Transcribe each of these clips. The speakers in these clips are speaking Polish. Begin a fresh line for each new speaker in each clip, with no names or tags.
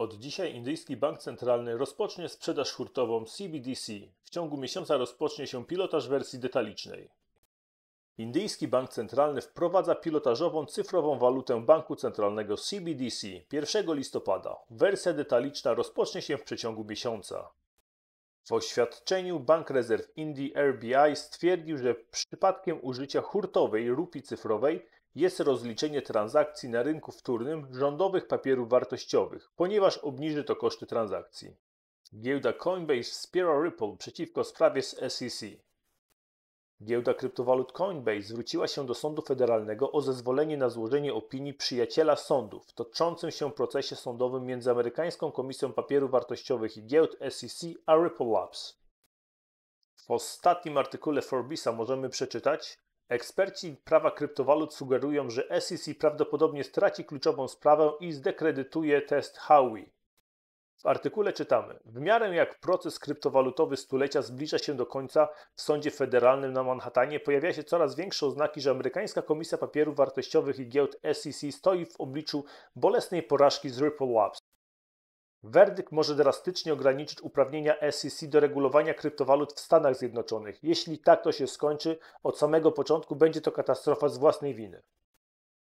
Od dzisiaj indyjski bank centralny rozpocznie sprzedaż hurtową CBDC. W ciągu miesiąca rozpocznie się pilotaż wersji detalicznej. Indyjski bank centralny wprowadza pilotażową cyfrową walutę banku centralnego CBDC 1 listopada. Wersja detaliczna rozpocznie się w przeciągu miesiąca. W oświadczeniu Bank Rezerw Indii RBI stwierdził, że przypadkiem użycia hurtowej rupii cyfrowej jest rozliczenie transakcji na rynku wtórnym rządowych papierów wartościowych, ponieważ obniży to koszty transakcji. Giełda Coinbase wspiera Ripple przeciwko sprawie z SEC. Giełda kryptowalut Coinbase zwróciła się do sądu federalnego o zezwolenie na złożenie opinii przyjaciela sądu w toczącym się procesie sądowym między amerykańską Komisją Papierów Wartościowych i Giełd SEC a Ripple Labs. W ostatnim artykule Forbesa możemy przeczytać, Eksperci prawa kryptowalut sugerują, że SEC prawdopodobnie straci kluczową sprawę i zdekredytuje test Howey. W artykule czytamy: W miarę jak proces kryptowalutowy stulecia zbliża się do końca w sądzie federalnym na Manhattanie, pojawia się coraz większe oznaki, że amerykańska Komisja Papierów Wartościowych i Giełd SEC stoi w obliczu bolesnej porażki z Ripple Labs. Werdykt może drastycznie ograniczyć uprawnienia SEC do regulowania kryptowalut w Stanach Zjednoczonych. Jeśli tak to się skończy, od samego początku będzie to katastrofa z własnej winy.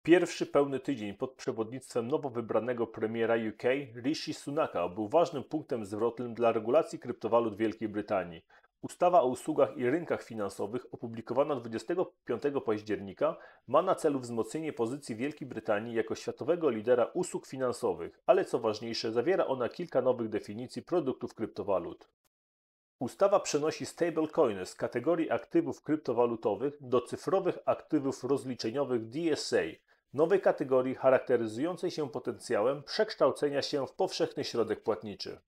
Pierwszy pełny tydzień pod przewodnictwem nowo wybranego premiera UK Rishi Sunaka był ważnym punktem zwrotnym dla regulacji kryptowalut Wielkiej Brytanii. Ustawa o usługach i rynkach finansowych opublikowana 25 października ma na celu wzmocnienie pozycji Wielkiej Brytanii jako światowego lidera usług finansowych, ale co ważniejsze zawiera ona kilka nowych definicji produktów kryptowalut. Ustawa przenosi stablecoiny z kategorii aktywów kryptowalutowych do cyfrowych aktywów rozliczeniowych DSA, nowej kategorii charakteryzującej się potencjałem przekształcenia się w powszechny środek płatniczy.